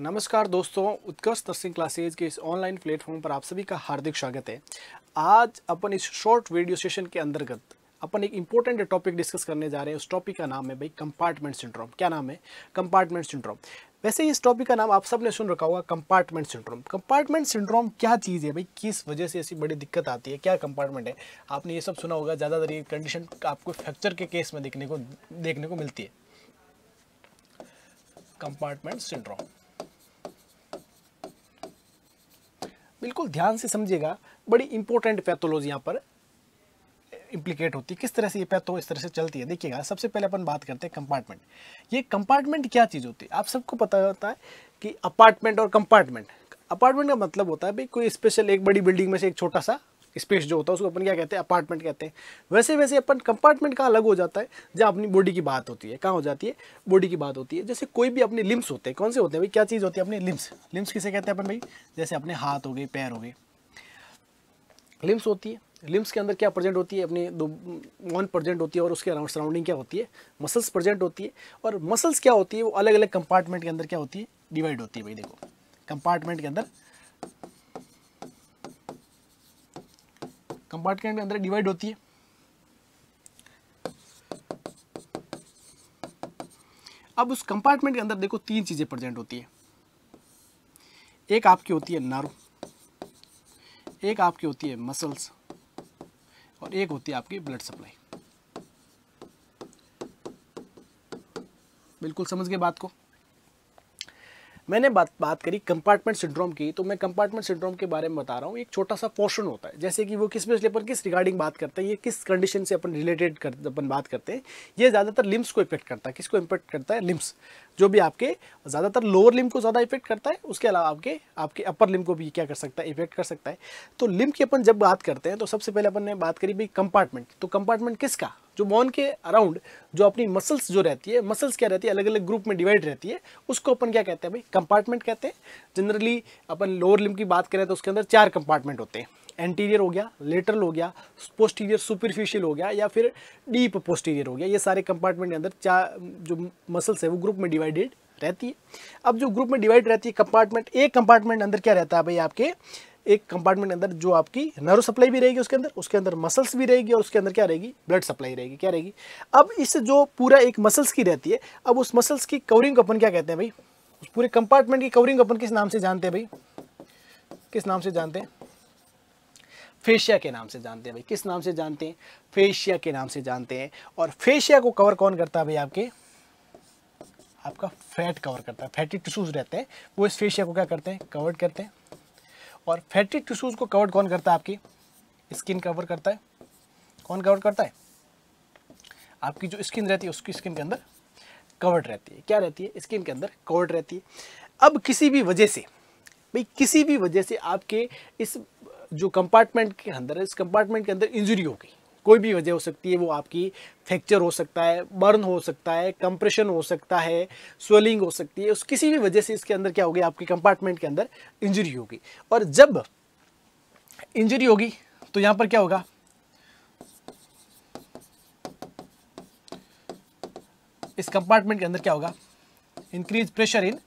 नमस्कार दोस्तों उत्कर्ष nursing classes के इस ऑनलाइन प्लेटफॉर्म पर आप सभी का हार्दिक स्वागत है आज अपन इस शॉर्ट वीडियो सेशन के अंतर्गत अपन एक इंपॉर्टेंट टॉपिक डिस्कस करने जा रहे हैं उस टॉपिक का नाम है भाई कंपार्टमेंट सिंड्रोम क्या नाम है कंपार्टमेंट सिंड्रोम वैसे इस टॉपिक का नाम आप सब ने सुन रखा होगा कंपार्टमेंट सिंड्रोम कंपार्टमेंट सिंड्रोम क्या चीज़ है भाई किस वजह से ऐसी बड़ी दिक्कत आती है क्या कंपार्टमेंट है आपने ये सब सुना होगा ज़्यादातर ये कंडीशन आपको फ्रैक्चर के केस में देखने को देखने को मिलती है कंपार्टमेंट सिंड्रोम बिल्कुल ध्यान से समझिएगा बड़ी इंपॉर्टेंट पैथोलॉजी यहाँ पर इम्प्लीकेट होती है किस तरह से ये पैथो इस तरह से चलती है देखिएगा सबसे पहले अपन बात करते हैं कंपार्टमेंट ये कंपार्टमेंट क्या चीज़ होती है आप सबको पता होता है कि अपार्टमेंट और कंपार्टमेंट अपार्टमेंट का मतलब होता है भाई कोई स्पेशल एक बड़ी बिल्डिंग में से एक छोटा सा स्पेस जो होता है उसको अपन क्या कहते हैं अपार्टमेंट कहते हैं वैसे वैसे अपन कंपार्टमेंट कहाँ अलग हो जाता है जहाँ अपनी बॉडी की बात होती है कहाँ हो जाती है बॉडी की बात होती है जैसे कोई भी अपने लिम्स होते हैं कौन से होते हैं भाई क्या चीज़ होती है अपने लिम्स लिम्स किसे कहते हैं अपन भाई जैसे अपने हाथ हो गए पैर हो गए लिम्स होती है लिम्स के अंदर क्या प्रेजेंट होती है अपनी दो वन प्रेजेंट होती है और उसके अराउंड सराउंडिंग क्या होती है मसल्स प्रेजेंट होती है और मसल्स क्या होती है वो अलग अलग कंपार्टमेंट के अंदर क्या होती है डिवाइड होती है भाई देखो कंपार्टमेंट के अंदर कंपार्टमेंट के अंदर डिवाइड होती है अब उस कंपार्टमेंट के अंदर देखो तीन चीज़ें प्रेजेंट होती है एक आपकी होती है नर्व एक आपकी होती है मसल्स और एक होती है आपकी ब्लड सप्लाई बिल्कुल समझ गए बात को मैंने बात बात करी कंपार्टमेंट सिंड्रोम की तो मैं कंपार्टमेंट सिंड्रोम के बारे में बता रहा हूँ एक छोटा सा पोर्शन होता है जैसे कि वो किस में पर किस रिगार्डिंग बात करते हैं ये किस कंडीशन से अपन रिलेटेड कर अपन बात करते हैं ये ज़्यादातर लिम्स को इफेक्ट करता है किसको इफेक्ट करता है लिम्स जो भी आपके ज़्यादातर लोअर लिम को ज़्यादा इफेक्ट करता है उसके अलावा आपके आपके अपर लिम को भी क्या कर सकता है इफेक्ट कर सकता है तो लिम की अपन जब बात करते हैं तो सबसे पहले अपन ने बात करी भाई कंपार्टमेंट तो कंपार्टमेंट किसका जो बॉन के अराउंड जो अपनी मसल्स जो रहती है मसल्स क्या रहती है अलग अलग ग्रुप में डिवाइड रहती है उसको अपन क्या कहते हैं भाई कंपार्टमेंट कहते हैं जनरली अपन लोअर लिम की बात करें तो उसके अंदर चार कंपार्टमेंट होते हैं एंटीरियर हो गया लेटरल हो गया पोस्टीरियर सुपरफिशियल हो गया या फिर डीप पोस्टीरियर हो गया ये सारे कंपार्टमेंट के अंदर चार जो मसल्स है वो ग्रुप में डिवाइडेड रहती है अब जो ग्रुप में डिवाइड रहती है कंपार्टमेंट एक कंपार्टमेंट अंदर क्या रहता है भाई आपके एक कंपार्टमेंट अंदर जो आपकी नर्व सप्लाई भी रहेगी उसके अंदर उसके अंदर मसल्स भी रहेगी और उसके अंदर क्या रहेगी ब्लड सप्लाई रहेगी क्या रहेगी अब इस जो पूरा एक मसल्स की रहती है अब उस मसल्स की कवरिंग को अपन क्या कहते हैं भाई उस पूरे कंपार्टमेंट की कवरिंग अपन किस नाम से जानते हैं भाई किस नाम से जानते हैं फेशिया के नाम से जानते हैं भाई किस नाम से जानते हैं फेशिया के नाम से जानते हैं और फेशिया को कवर कौन करता है भाई आपके आपका फैट कवर करता है फैटी टिश्यूज रहते हैं वो इस फेशिया को क्या करते हैं कवर करते हैं और फैटी टिश्यूज़ को कवर कौन करता है आपकी स्किन कवर करता है कौन कवर करता है आपकी जो स्किन रहती है उसकी स्किन के अंदर कवर्ड रहती है क्या रहती है स्किन के अंदर कवर्ड रहती है अब किसी भी वजह से भाई किसी भी वजह से आपके इस जो कंपार्टमेंट के अंदर इस कंपार्टमेंट के अंदर इंजरी हो गई कोई भी वजह हो सकती है वो आपकी फ्रैक्चर हो सकता है बर्न हो सकता है कंप्रेशन हो सकता है स्वेलिंग हो सकती है उस किसी भी वजह से इसके अंदर क्या होगी आपके कंपार्टमेंट के अंदर इंजरी होगी और जब इंजरी होगी तो यहां पर क्या होगा इस कंपार्टमेंट के अंदर क्या होगा increase pressure in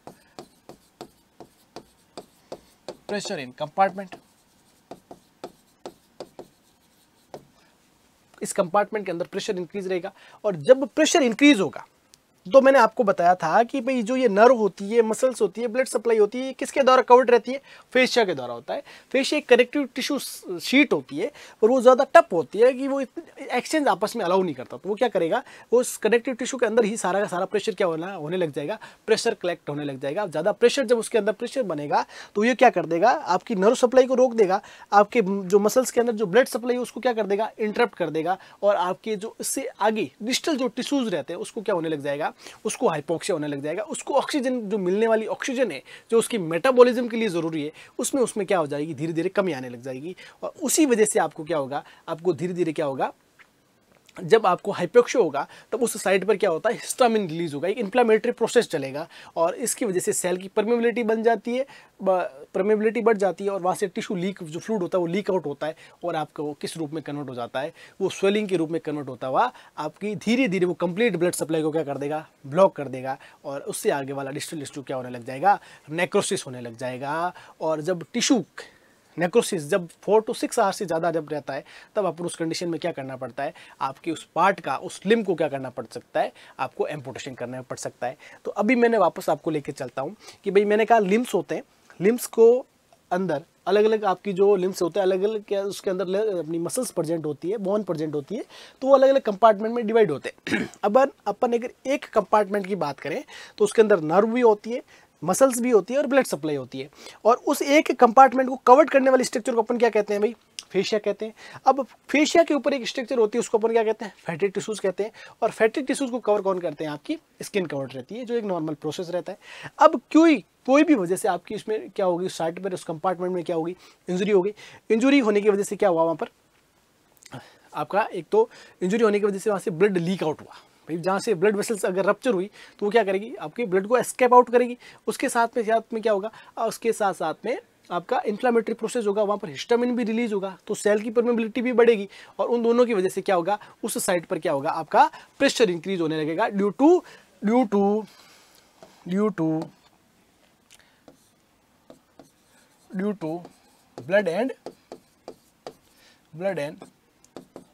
pressure in compartment इस कंपार्टमेंट के अंदर प्रेशर इंक्रीज रहेगा और जब प्रेशर इंक्रीज होगा तो मैंने आपको बताया था कि भाई जो ये नर्व होती है मसल्स होती है ब्लड सप्लाई होती है किसके द्वारा कवर्ड रहती है फेशिया के द्वारा होता है फेशिया एक कनेक्टिव टिश्यू शीट होती है और वो ज़्यादा टप होती है कि वो एक्सचेंज आपस में अलाउ नहीं करता तो वो क्या करेगा वो उस कनेक्टिव टिश्यू के अंदर ही सारा का सारा प्रेशर क्या होना होने लग जाएगा प्रेशर कलेक्ट होने लग जाएगा ज़्यादा प्रेशर जब उसके अंदर प्रेशर बनेगा तो ये क्या कर देगा आपकी नर्व सप्लाई को रोक देगा आपके जो मसल्स के अंदर जो ब्लड सप्लाई है उसको क्या कर देगा इंटरप्ट कर देगा और आपके जो इससे आगे डिजिटल जो टिश्यूज़ रहते हैं उसको क्या होने लग जाएगा उसको हाइपोक्सिया होने लग जाएगा उसको ऑक्सीजन जो मिलने वाली ऑक्सीजन है जो उसकी मेटाबॉलिज्म के लिए ज़रूरी है उसमें उसमें क्या हो जाएगी धीरे धीरे कमी आने लग जाएगी और उसी वजह से आपको क्या होगा आपको धीरे धीरे क्या होगा जब आपको हाइपोक्शो होगा तब उस साइड पर क्या होता है हिस्टामिन रिलीज होगा एक इन्फ्लामेटरी प्रोसेस चलेगा और इसकी वजह से सेल की परमेबिलिटी बन जाती है परमेबिलिटी बढ़ जाती है और वहाँ से टिश्यू लीक जो फ्लूड होता है वो लीक आउट होता है और आपको वो किस रूप में कन्वर्ट हो जाता है वो स्वेलिंग के रूप में कन्वर्ट होता हुआ आपकी धीरे धीरे वो कंप्लीट ब्लड सप्लाई को क्या कर देगा ब्लॉक कर देगा और उससे आगे वाला डिस्टल टिश्यू क्या होने लग जाएगा नेक्रोसिस होने लग जाएगा और जब टिश्यू नेक्रोसिस जब फोर टू सिक्स आवर से ज़्यादा जब रहता है तब आपको उस कंडीशन में क्या करना पड़ता है आपके उस पार्ट का उस लिम को क्या करना पड़ सकता है आपको एम्पोटेशन करना पड़ सकता है तो अभी मैंने वापस आपको लेके चलता हूँ कि भाई मैंने कहा लिम्स होते हैं लिम्स को अंदर अलग अलग आपकी जो लिम्स होते हैं अलग अलग क्या उसके अंदर अपनी मसल्स प्रजेंट होती है बोन प्रजेंट होती है तो वो अलग अलग कंपार्टमेंट में डिवाइड होते हैं अब अपन अगर एक कंपार्टमेंट की बात करें तो उसके अंदर नर्व भी होती है मसल्स भी होती है और ब्लड सप्लाई होती है और उस एक कंपार्टमेंट को कवर करने वाली स्ट्रक्चर को अपन क्या कहते हैं भाई फेशिया कहते हैं अब फेशिया के ऊपर एक स्ट्रक्चर होती है उसको अपन क्या कहते हैं फैटी टिश्यूज कहते हैं और फैटी टिश्यूज को कवर कौन करते हैं आपकी स्किन कवर्ड रहती है जो एक नॉर्मल प्रोसेस रहता है अब क्यों कोई भी वजह से आपकी इसमें क्या होगी साइड पर उस कंपार्टमेंट में क्या होगी इंजुरी होगी इंजुरी होने की वजह से क्या हुआ वहाँ पर आपका एक तो इंजुरी होने की वजह से वहाँ से ब्लड लीक आउट हुआ भाई जहाँ से ब्लड वेसल्स अगर रप्चर हुई तो वो क्या करेगी आपके ब्लड को एस्केप आउट करेगी उसके साथ में साथ में क्या होगा उसके साथ साथ में आपका इन्फ्लामेटरी प्रोसेस होगा वहाँ पर हिस्टामिन भी रिलीज होगा तो सेल की परमेबिलिटी भी बढ़ेगी और उन दोनों की वजह से क्या होगा उस साइड पर क्या होगा आपका प्रेशर इंक्रीज होने लगेगा due to due to due to due to blood and blood and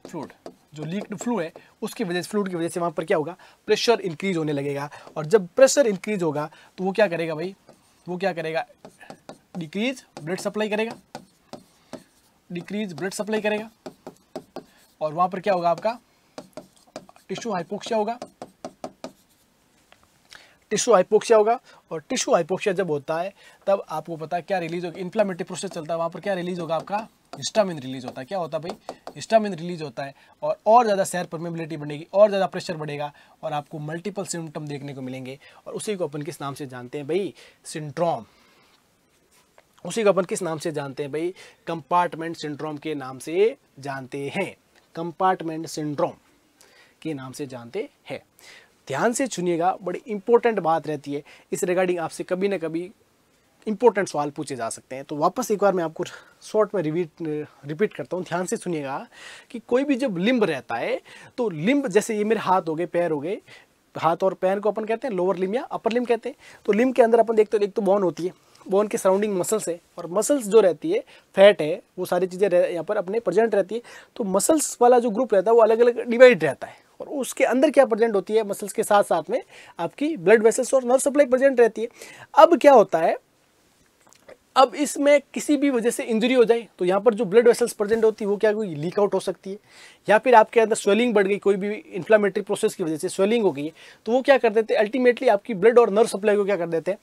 fluid जो लीक्ड फ्लू है उसकी वजह से फ्लूड की वजह से वहाँ पर क्या होगा प्रेशर इंक्रीज होने लगेगा और जब प्रेशर इंक्रीज होगा तो वो क्या करेगा भाई वो क्या करेगा डिक्रीज ब्लड सप्लाई करेगा डिक्रीज ब्लड सप्लाई करेगा और वहाँ पर क्या होगा आपका टिश्यू हाइपोक्सिया होगा टिश्यू हाइपोक्सिया होगा और टिश्यू हाइपोक्सिया जब होता है तब आपको पता है क्या रिलीज होगा इन्फ्लामेटरी प्रोसेस चलता है वहाँ पर क्या रिलीज होगा आपका हिस्टामिन रिलीज होता है क्या होता है भाई हिस्टामिन रिलीज होता है और और ज़्यादा सैर परमेबिलिटी बढ़ेगी और ज़्यादा प्रेशर बढ़ेगा और आपको मल्टीपल सिम्टम देखने को मिलेंगे और उसी को अपन किस नाम से जानते हैं भाई सिंड्रोम उसी को अपन किस नाम से जानते हैं भाई कंपार्टमेंट सिंड्रोम के नाम से जानते हैं कंपार्टमेंट सिंड्रोम के नाम से जानते हैं ध्यान से चुनिएगा बड़ी इंपॉर्टेंट बात रहती है इस रिगार्डिंग आपसे कभी ना कभी इंपॉर्टेंट सवाल पूछे जा सकते हैं तो वापस एक बार मैं आपको शॉर्ट में रिपीट रिपीट करता हूँ ध्यान से सुनिएगा कि कोई भी जब लिम्ब रहता है तो लिम्ब जैसे ये मेरे हाथ हो गए पैर हो गए हाथ और पैर को अपन कहते हैं लोअर लिम या अपर लिम कहते हैं तो लिम के अंदर अपन देखते हैं एक तो बोन होती है बोन के सराउंडिंग मसल्स है और मसल्स जो रहती है फैट है वो सारी चीज़ें यहाँ पर अपने प्रजेंट रहती है तो मसल्स वाला जो ग्रुप रहता है वो अलग अलग डिवाइड रहता है और उसके अंदर क्या प्रजेंट होती है मसल्स के साथ साथ में आपकी ब्लड वेसल्स और नर्व सप्लाई प्रजेंट रहती है अब क्या होता है अब इसमें किसी भी वजह से इंजरी हो जाए तो यहाँ पर जो ब्लड वेसल्स प्रेजेंट होती है वो क्या कोई लीक आउट हो सकती है या फिर आपके अंदर स्वेलिंग बढ़ गई कोई भी इन्फ्लामेटरी प्रोसेस की वजह से स्वेलिंग हो गई है तो वो क्या कर देते हैं अल्टीमेटली आपकी ब्लड और नर्व सप्लाई को क्या कर देते हैं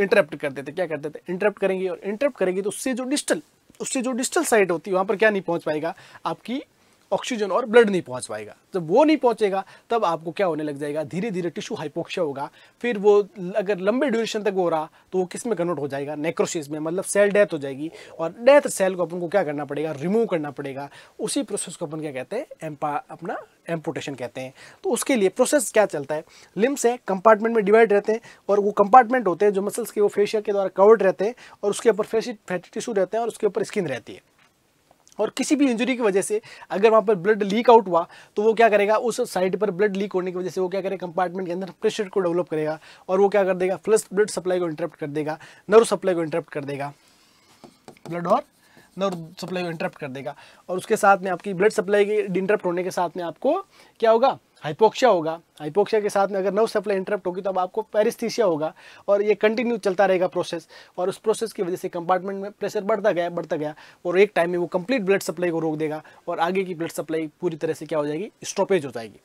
इंटरप्ट कर देते क्या कर देते इंटरप्ट करेंगे और इंटरप्ट करेंगे तो उससे जो डिस्टल उससे जो डिस्टल साइड होती है वहाँ पर क्या नहीं पहुँच पाएगा आपकी ऑक्सीजन और ब्लड नहीं पहुंच पाएगा जब वो नहीं पहुंचेगा तब आपको क्या होने लग जाएगा धीरे धीरे टिश्यू हाइपोक्सिया होगा फिर वो अगर लंबे ड्यूरेशन तक हो रहा तो वो किस में कन्वर्ट हो जाएगा नेक्रोसिस में मतलब सेल डेथ हो जाएगी और डेथ सेल को अपन को क्या करना पड़ेगा रिमूव करना पड़ेगा उसी प्रोसेस को अपन क्या कहते हैं एम्पा अपना एम्पोटेशन कहते हैं तो उसके लिए प्रोसेस क्या चलता है लिम्स है कंपार्टमेंट में डिवाइड रहते हैं और वो कंपार्टमेंट होते हैं जो मसल्स के वो फेशिया के द्वारा कवर्ड रहते हैं और उसके ऊपर फेसी फैटी टिश्यू रहते हैं और उसके ऊपर स्किन रहती है और किसी भी इंजरी की वजह से अगर वहाँ पर ब्लड लीक आउट हुआ तो वो क्या करेगा उस साइड पर ब्लड लीक होने की वजह से वो क्या करेगा कंपार्टमेंट के अंदर प्रेशर को डेवलप करेगा और वो क्या कर देगा फ्लस ब्लड सप्लाई को इंटरप्ट कर देगा नर्व सप्लाई को इंटरप्ट कर देगा ब्लड और नर्व सप्लाई को इंटरप्ट कर देगा और उसके साथ में आपकी ब्लड सप्लाई के इंटरप्ट होने के साथ में आपको क्या होगा हाइपोक्सिया होगा हाइपोक्सिया के साथ में अगर नर्व सप्लाई इंटरप्ट होगी तो अब आपको पेरिस्थीसिया होगा और ये कंटिन्यू चलता रहेगा प्रोसेस और उस प्रोसेस की वजह से कंपार्टमेंट में प्रेशर बढ़ता गया बढ़ता गया और एक टाइम में वो कंप्लीट ब्लड सप्लाई को रोक देगा और आगे की ब्लड सप्लाई पूरी तरह से क्या हो जाएगी स्टॉपेज हो जाएगी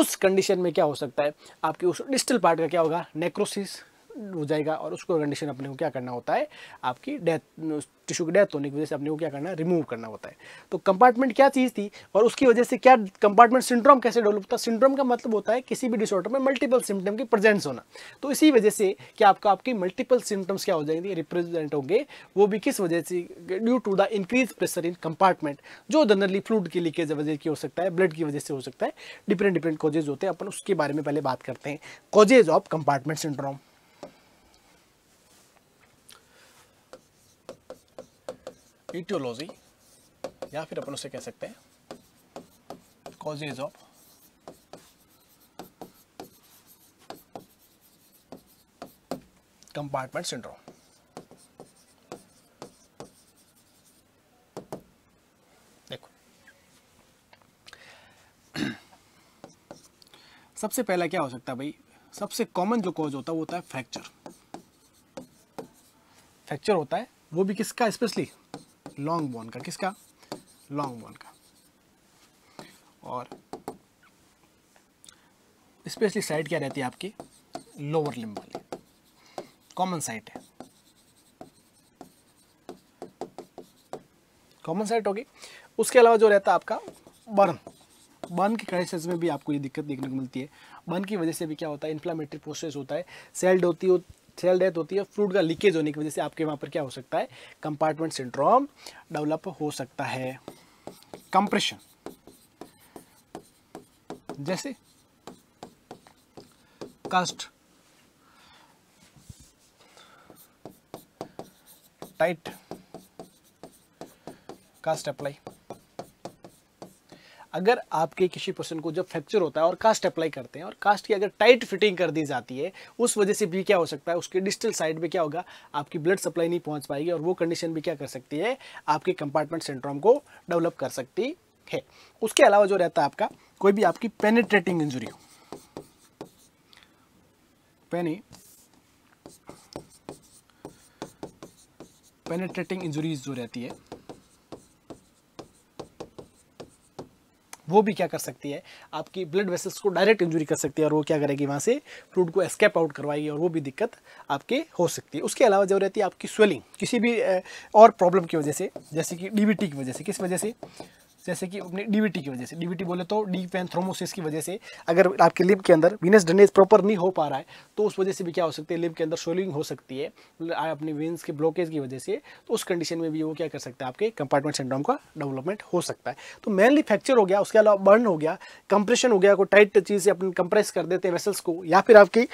उस कंडीशन में क्या हो सकता है आपके उस डिस्टल पार्ट का क्या होगा नेक्रोसिस हो जाएगा और उसको कंडीशन अपने को क्या करना होता है आपकी डेथ टिश्यू की डेथ होने की वजह से अपने को क्या करना है रिमूव करना होता है तो कंपार्टमेंट क्या चीज़ थी और उसकी वजह से क्या कंपार्टमेंट सिंड्रोम कैसे डेवलप होता है सिंड्रोम का मतलब होता है किसी भी डिसऑर्डर में मल्टीपल सिम्टम की प्रेजेंस होना तो इसी वजह से क्या आपका आपकी मल्टीपल सिम्टम्स क्या हो जाएंगे रिप्रेजेंट होंगे वो भी किस वजह से due to the increase pressure in compartment जो जनरली फ्लूड की लीकेज वजह की हो सकता है ब्लड की वजह से हो सकता है डिफरेंट डिफरेंट कॉजेज होते हैं अपन उसके बारे में पहले बात करते हैं causes of compartment syndrome aetiology या फिर अपन उसे कह सकते हैं कॉजेज ऑफ कंपार्टमेंट सिंड्रोम देखो सबसे पहला क्या हो सकता है भाई सबसे कॉमन जो कॉज होता है वो होता है फ्रैक्चर फ्रैक्चर होता है वो भी किसका स्पेशली लॉन्ग बोन का किसका लॉन्ग बोन का और स्पेशली साइड क्या रहती है आपकी लोअर लिम वाली कॉमन साइट है कॉमन साइट होगी उसके अलावा जो रहता है आपका बर्न बर्न की क्राइसिस में भी आपको ये दिक्कत देखने को मिलती है बर्न की वजह से भी क्या होता है इन्फ्लामेटरी प्रोसेस होता है सेल्ड होती है सेल डेथ होती है फ्रूट का लीकेज होने की वजह से आपके वहाँ पर क्या हो सकता है कंपार्टमेंट सिंड्रोम डेवलप हो सकता है कंप्रेशन जैसे कास्ट टाइट कास्ट अप्लाई अगर आपके किसी पर्सन को जब फ्रैक्चर होता है और कास्ट अप्लाई करते हैं और कास्ट की अगर टाइट फिटिंग कर दी जाती है उस वजह से भी क्या हो सकता है उसके डिस्टल साइड में क्या होगा आपकी ब्लड सप्लाई नहीं पहुंच पाएगी और वो कंडीशन भी क्या कर सकती है आपके कंपार्टमेंट सिंड्रोम को डेवलप कर सकती है उसके अलावा जो रहता है आपका कोई भी आपकी पेनेट्रेटिंग इंजुरी हो पेनी पेनेट्रेटिंग इंजुरीज जो रहती है वो भी क्या कर सकती है आपकी ब्लड वेसल्स को डायरेक्ट इंजरी कर सकती है और वो क्या करेगी वहाँ से फ्लूड को एस्केप आउट करवाएगी और वो भी दिक्कत आपके हो सकती है उसके अलावा जो रहती है आपकी स्वेलिंग किसी भी और प्रॉब्लम की वजह से जैसे कि डी की वजह से किस वजह से जैसे कि अपने डीवीटी की वजह से डीवीटी बोले तो डी पेन थ्रोमोसिस की वजह से अगर आपके लिप के अंदर वीनस ड्रेनेज प्रॉपर नहीं हो पा रहा है तो उस वजह से भी क्या हो सकती है लिप के अंदर सोलिंग हो सकती है मतलब अपने वेंस के ब्लॉकेज की वजह से तो उस कंडीशन में भी वो क्या कर सकता है आपके कंपार्टमेंट सिंड्रोम का डेवलपमेंट हो सकता है तो मेनली फ्रैक्चर हो गया उसके अलावा बर्न हो गया कंप्रेशन हो गया कोई टाइट चीज़ से अपने कंप्रेस कर देते हैं वेसल्स को या फिर आपकी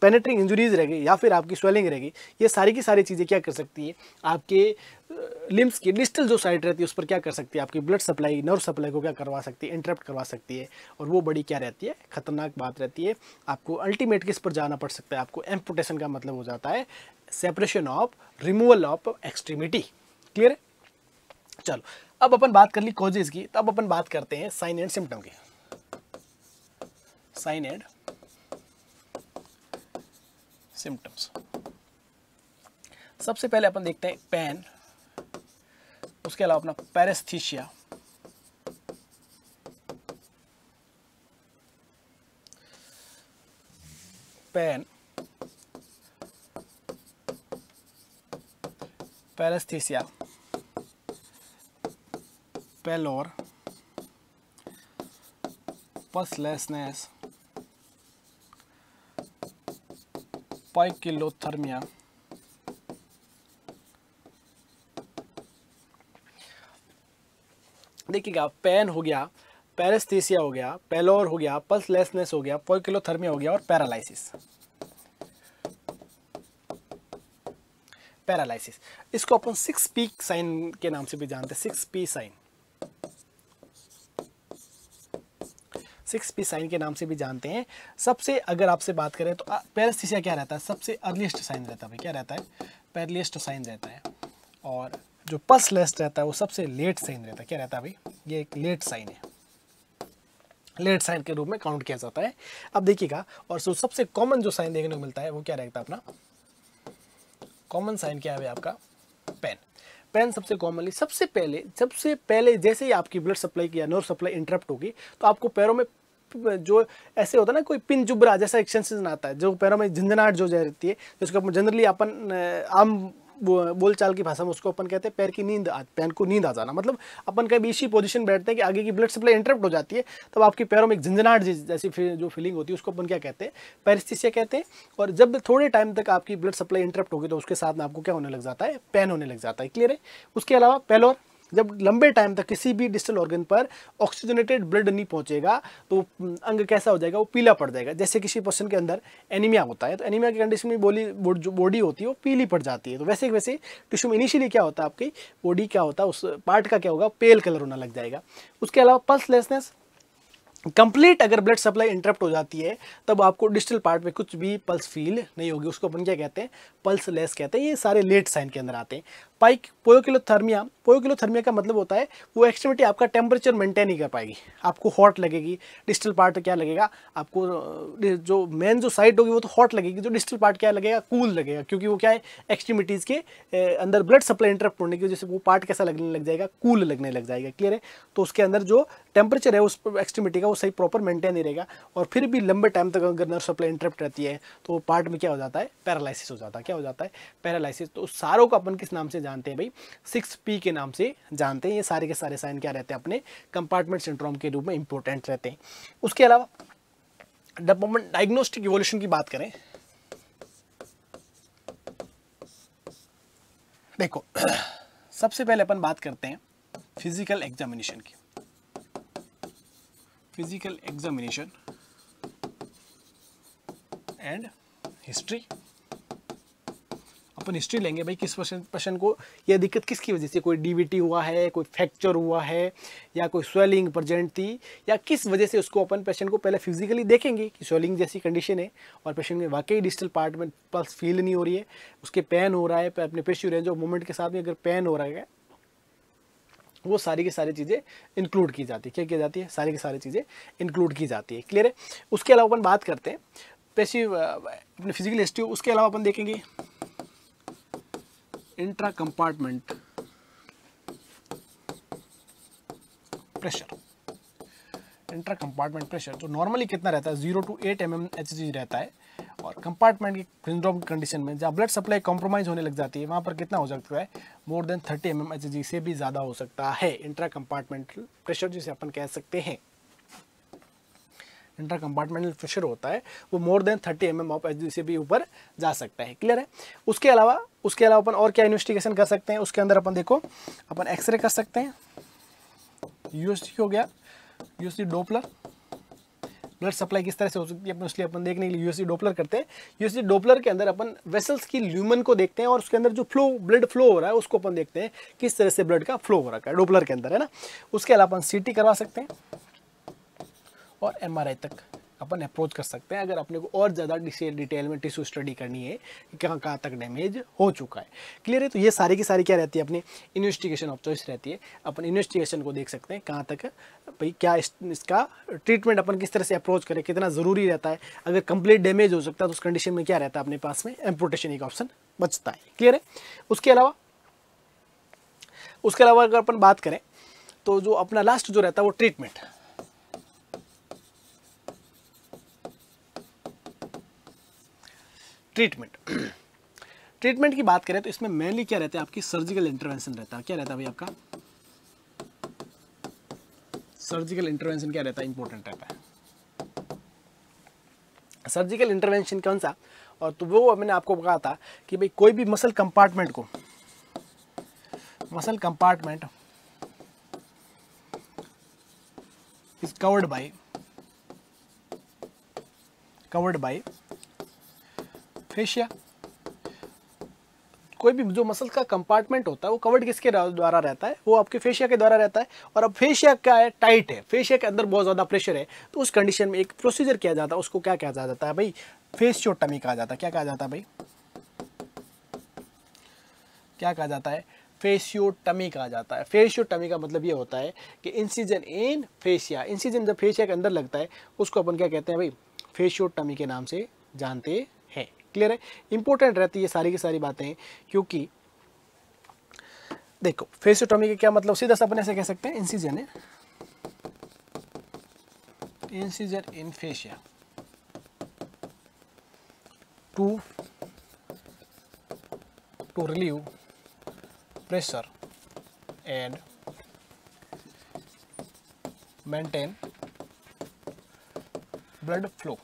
पेनेट्रिंग इंजुरीज रहेगी या फिर आपकी स्वेलिंग रहेगी ये सारी की सारी चीज़ें क्या कर सकती है आपके लिम्स की डिस्टल जो साइड रहती है उस पर क्या कर सकती है आपकी ब्लड सप्लाई हमारी नर्व सप्लाई को क्या करवा सकती है इंटरप्ट करवा सकती है और वो बड़ी क्या रहती है खतरनाक बात रहती है आपको अल्टीमेट किस पर जाना पड़ सकता है आपको एम्पोटेशन का मतलब हो जाता है separation of removal of extremity clear चलो अब अपन बात कर ली कॉजेज की तो अब अपन बात करते हैं साइन एंड सिम्टम की साइन एंड सिम्टम्स सबसे पहले अपन देखते हैं पैन उसके अलावा अपना paraesthesia pain, paresthesia, pallor, pulselessness, poikilothermia. देखिएगा पेन हो गया पैरेस्थीसिया हो गया पेलोर हो गया पल्सलेसनेस हो गया पोकिलोथर्मिया हो गया और पैरालाइसिस पैरालाइसिस इसको अपन सिक्स पी साइन के नाम से भी जानते हैं six P sign six P sign के नाम से भी जानते हैं सबसे अगर आपसे बात करें तो पैरेस्थीसिया क्या रहता है सबसे अर्लीस्ट साइन रहता है क्या रहता है पैरलीस्ट साइन रहता है और जो पल्सलेस रहता है वो सबसे लेट साइन रहता है क्या रहता है भाई ये एक लेट साइन है लेट साइन के रूप में काउंट किया जाता है अब देखिएगा और सो सबसे कॉमन जो साइन देखने को मिलता है वो क्या रहता है अपना कॉमन साइन क्या है आपका पेन पेन सबसे कॉमनली सबसे पहले सबसे पहले जैसे ही आपकी ब्लड सप्लाई की या नर्व सप्लाई इंटरप्ट होगी तो आपको पैरों में जो ऐसे होता है ना कोई पिन जुबरा जैसा एक्सेंसेशन आता है जो पैरों में झंझनाहट जो जा रहती है जिसको जनरली अपन आम बोलचाल की भाषा में उसको अपन कहते हैं पैर की नींद आ पैर को नींद आ जाना मतलब अपन कभी इसी पोजीशन बैठते हैं कि आगे की ब्लड सप्लाई इंटरप्ट हो जाती है तब आपके पैरों में एक झंझनाहट जैसी जो फीलिंग होती है उसको अपन क्या कहते हैं पैरिस्थिसिया कहते हैं और जब थोड़े टाइम तक आपकी ब्लड सप्लाई इंटरप्ट होगी तो उसके साथ में आपको क्या होने लग जाता है पेन होने लग जाता है क्लियर है उसके अलावा पेलोर जब लंबे टाइम तक किसी भी डिस्टल ऑर्गन पर ऑक्सीजनेटेड ब्लड नहीं पहुंचेगा तो अंग कैसा हो जाएगा वो पीला पड़ जाएगा जैसे किसी पर्सन के अंदर एनीमिया होता है तो एनीमिया की कंडीशन में बोली जो बॉडी होती है वो पीली पड़ जाती है तो वैसे वैसे टिश्यू में इनिशियली क्या होता है आपकी बॉडी क्या होता है उस पार्ट का क्या होगा पेल कलर होना लग जाएगा उसके अलावा पल्सलेसनेस कंप्लीट अगर ब्लड सप्लाई इंटरप्ट हो जाती है तब आपको डिजिटल पार्ट में कुछ भी पल्स फील नहीं होगी उसको अपन क्या कहते हैं पल्स लेस कहते हैं ये सारे लेट साइन के अंदर आते हैं स्पाइक पोयोकिलोथर्मिया पोयोकिलोथर्मिया का मतलब होता है वो एक्सट्रीमिटी आपका टेम्परेचर मेंटेन नहीं कर पाएगी आपको हॉट लगेगी डिस्टल पार्ट क्या लगेगा आपको जो मेन जो साइड होगी वो तो हॉट लगेगी जो डिस्टल पार्ट क्या लगेगा कूल लगेगा क्योंकि वो क्या है एक्सट्रीमिटीज़ के अंदर ब्लड सप्लाई इंटरप्ट होने की वजह से वो पार्ट कैसा लगने लग जाएगा कूल लगने लग जाएगा क्लियर है तो उसके अंदर जो टेम्परेचर है उस एक्सट्रीमिटी का वो सही प्रॉपर मेंटेन नहीं रहेगा और फिर भी लंबे टाइम तक अगर नर्व सप्लाई इंटरप्ट रहती है तो पार्ट में क्या हो जाता है पैरालाइसिस हो जाता है क्या हो जाता है पैरालाइसिस तो सारों को अपन किस नाम से जान जानते हैं भाई सिक्स पी के नाम से जानते हैं ये सारे के सारे साइन क्या रहते हैं अपने कंपार्टमेंट सिंड्रोम के रूप में इंपॉर्टेंट रहते हैं उसके अलावा डेवलपमेंट डायग्नोस्टिक इवोल्यूशन की बात करें देखो सबसे पहले अपन बात करते हैं फिजिकल एग्जामिनेशन की फिजिकल एग्जामिनेशन एंड हिस्ट्री अपन हिस्ट्री लेंगे भाई किस पर्सन पेशेंट को यह दिक्कत किसकी वजह से कोई डीवीटी हुआ है कोई फ्रैक्चर हुआ है या कोई स्वेलिंग प्रजेंट थी या किस वजह से उसको अपन पेशेंट को पहले फिजिकली देखेंगे कि स्वेलिंग जैसी कंडीशन है और पेशेंट में वाकई डिजिटल पार्ट में पल्स फील नहीं हो रही है उसके पेन हो रहा है अपने पेशी रेंज ऑफ मूवमेंट के साथ में अगर पेन हो रहा है वो सारी की सारी चीज़ें इंक्लूड की जाती है क्या की जाती है सारी की सारी चीज़ें इंक्लूड की जाती है क्लियर है उसके अलावा अपन बात करते हैं पेशी अपने फिजिकल हिस्ट्री उसके अलावा अपन देखेंगे intra compartment pressure intra compartment pressure तो नॉर्मली कितना रहता है zero to eight m m H रहता है और कंपार्टमेंट की सिंड्रोम कंडीशन में जहाँ ब्लड सप्लाई कॉम्प्रोमाइज होने लग जाती है वहाँ पर कितना हो सकता है more than thirty m m H से भी ज़्यादा हो सकता है इंट्रा कंपार्टमेंटल प्रेशर जिसे अपन कह सकते हैं इंटर कंपार्टमेंटल प्रेशर होता है वो more than thirty m m of H से भी ऊपर जा सकता है क्लियर है उसके अलावा उसके अलावा अपन और क्या इन्वेस्टिगेशन कर सकते हैं उसके अंदर अपन देखो अपन एक्सरे कर सकते हैं यूएसटी हो गया यूएसटी डोपलर ब्लड सप्लाई किस तरह से हो सकती है अपन इसलिए अपन देखने के लिए यूएससी डोपलर करते हैं यूएससी डोपलर के अंदर अपन वेसल्स की ल्यूमन को देखते हैं और उसके अंदर जो फ्लो ब्लड फ्लो हो रहा है उसको अपन देखते हैं किस तरह से ब्लड का फ्लो हो रहा है डोपलर के अंदर है ना उसके अलावा अपन सीटी करवा सकते हैं और एम तक अपन अप्रोच कर सकते हैं अगर अपने को और ज़्यादा डिटेल में टिश्यू स्टडी करनी है कि कहाँ कहाँ तक डैमेज हो चुका है क्लियर है तो ये सारी की सारी क्या रहती है अपनी इन्वेस्टिगेशन ऑफ चॉइस रहती है अपन इन्वेस्टिगेशन को देख सकते हैं कहाँ तक भाई क्या इस, इसका ट्रीटमेंट अपन किस तरह से अप्रोच करें कितना ज़रूरी रहता है अगर कंप्लीट डैमेज हो सकता है तो उस कंडीशन में क्या रहता है अपने पास में एम्पोटेशन एक ऑप्शन बचता है क्लियर है उसके अलावा उसके अलावा अगर अपन बात करें तो जो अपना लास्ट जो रहता है वो ट्रीटमेंट ट्रीटमेंट ट्रीटमेंट की बात करें तो इसमें मेनली क्या रहता है आपकी सर्जिकल इंटरवेंशन रहता है क्या रहता है भाई आपका सर्जिकल इंटरवेंशन क्या रहता है इंपॉर्टेंट रहता है सर्जिकल इंटरवेंशन कौन सा और तो वो मैंने आपको कहा था कि भाई कोई भी मसल कंपार्टमेंट को muscle compartment is covered by covered by fascia कोई भी जो मसल का कंपार्टमेंट होता है वो कवर्ड किसके द्वारा रहता है वो आपके फेशिया के द्वारा रहता है और अब फेशिया क्या है टाइट है फेशिया के अंदर बहुत ज़्यादा प्रेशर है तो उस कंडीशन में एक प्रोसीजर किया जाता है उसको क्या कहा जा जाता है भाई फेसियोटमी कहा जाता है क्या कहा जाता है भाई क्या कहा जाता है फेशियोटमी कहा जाता है फेशियोटमी का मतलब ये होता है कि इंसीजन इन फेशिया इंसीजन जब फेशिया के अंदर लगता है उसको अपन क्या कहते हैं भाई फेशियोटमी के नाम से जानते क्लियर है इंपॉर्टेंट रहती है सारी की सारी बातें क्योंकि देखो फेसियोटॉमी का क्या मतलब सीधा सा अपने से कह सकते हैं इंसिजन है incision in fascia to to relieve pressure and maintain blood flow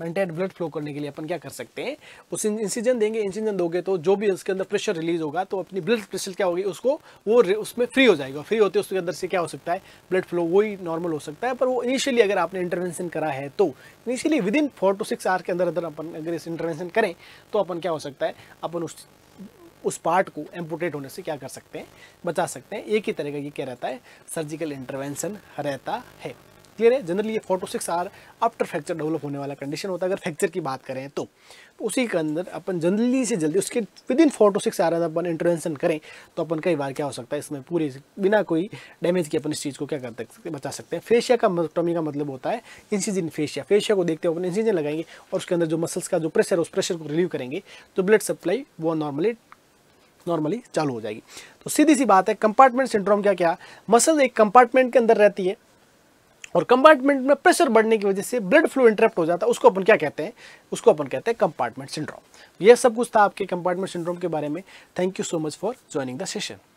maintain blood flow करने के लिए अपन क्या कर सकते हैं उस इंसीजन देंगे इंसीजन दोगे तो जो भी उसके अंदर प्रेशर रिलीज होगा तो अपनी ब्लड प्रेशर क्या होगी उसको वो उसमें फ्री हो जाएगा फ्री होते उसके अंदर से क्या हो सकता है ब्लड फ्लो वही नॉर्मल हो सकता है पर वो इनिशियली अगर आपने इंटरवेंशन करा है तो initially within four to six hour के अंदर अंदर अपन अगर इस इंटरवेंशन करें तो अपन क्या हो सकता है अपन उस उस पार्ट को एम्पोटेट होने से क्या कर सकते हैं बचा सकते हैं एक ही तरह का ये क्या रहता है सर्जिकल इंटरवेंशन रहता है क्लियर है जनरली ये four to six hour after fracture develop होने वाला कंडीशन होता है अगर फ्रैक्चर की बात करें तो, तो उसी के अंदर अपन जल्दी से जल्दी उसके within four to six hour अपन इंटरवेंशन करें तो अपन कई बार क्या हो सकता है इसमें पूरे बिना कोई डैमेज के अपन इस चीज़ को क्या कर सकते बचा सकते हैं फेशिया का मतलब, टॉमी का मतलब होता है इंसीजन फेशिया फेशिया को देखते हुए अपन इंसीजन लगाएंगे और उसके अंदर जो मसल्स का जो प्रेशर है उस प्रेशर को रिलीव करेंगे तो ब्लड सप्लाई वो नॉर्मली नॉर्मली चालू हो जाएगी तो सीधी सी बात है कंपार्टमेंट सिंड्रोम क्या क्या मसल एक कंपार्टमेंट के अंदर रहती है और कंपार्टमेंट में प्रेशर बढ़ने की वजह से ब्लड फ्लो इंटरप्ट हो जाता है उसको अपन क्या कहते हैं उसको अपन कहते हैं कंपार्टमेंट सिंड्रोम यह सब कुछ था आपके कंपार्टमेंट सिंड्रोम के बारे में thank you so much for joining the session